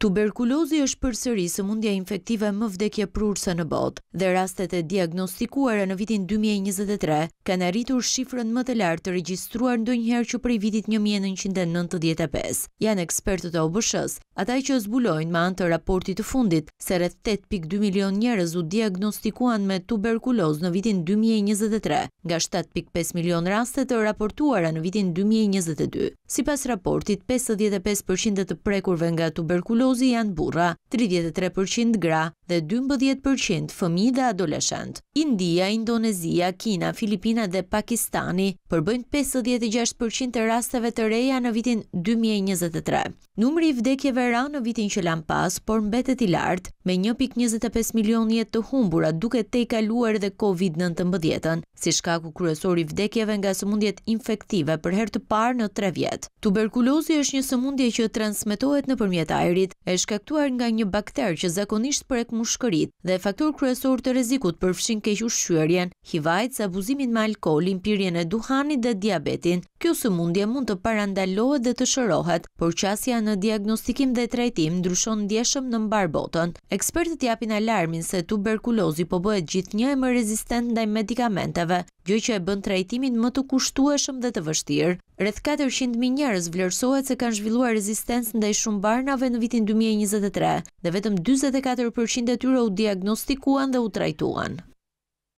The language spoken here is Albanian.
Tuberkulozi është përsëri së mundja infektive më vdekje prurëse në botë, dhe rastet e diagnostikuara në vitin 2023 kanë arritur shifrën më të lartë të registruar ndo njëherë që prej vitit 1995. Janë ekspertët e obëshës, ata që zbulojnë ma antë të raportit të fundit, se rrët 8.2 milion njërez u diagnostikuan me tuberkuloz në vitin 2023, nga 7.5 milion rastet të raportuara në vitin 2022. Si pas raportit, 55% të prekurve nga tuberkuloz laktozi janë burra, 33% gra dhe 12% fëmi dhe adoleshant. India, Indonezia, Kina, Filipina dhe Pakistani përbëjnë 56% të rastave të reja në vitin 2023. Numëri i vdekjeve ra në vitin që lanë pas, por mbetet i lartë, me 1.25 milion jetë të humbura duke te i kaluar dhe COVID-19, si shkaku kryesor i vdekjeve nga sëmundjet infektive për her të parë në tre vjetë. Tuberkulozi është një sëmundje që transmitohet në përmjet aerit, e shkaktuar nga një bakter që zakonisht prek mushkërit dhe faktor kryesor të rezikut përfshin keqë ushqyërjen, hivajt, abuzimin me alkohol, impirjen e duhanit dhe diabetin. Kjo sëmundje mund të parandalohet dhe të shërohet, por qasja në diagnostikim dhe trajtim ndryshon ndjeshëm në mbar botën. Ekspertët japin alarmin se tuberkulozi po bëhet gjithë një e më rezistent ndaj medikamenteve, gjë që e bën trajtimin më të kushtueshëm dhe të vështirë. Rreth 400.000 njerëz vlerësohet se kanë zhvilluar rezistencë ndaj shumë barnave në vitin 2023, dhe vetëm 44% e tyre u diagnostikuan dhe u trajtuan.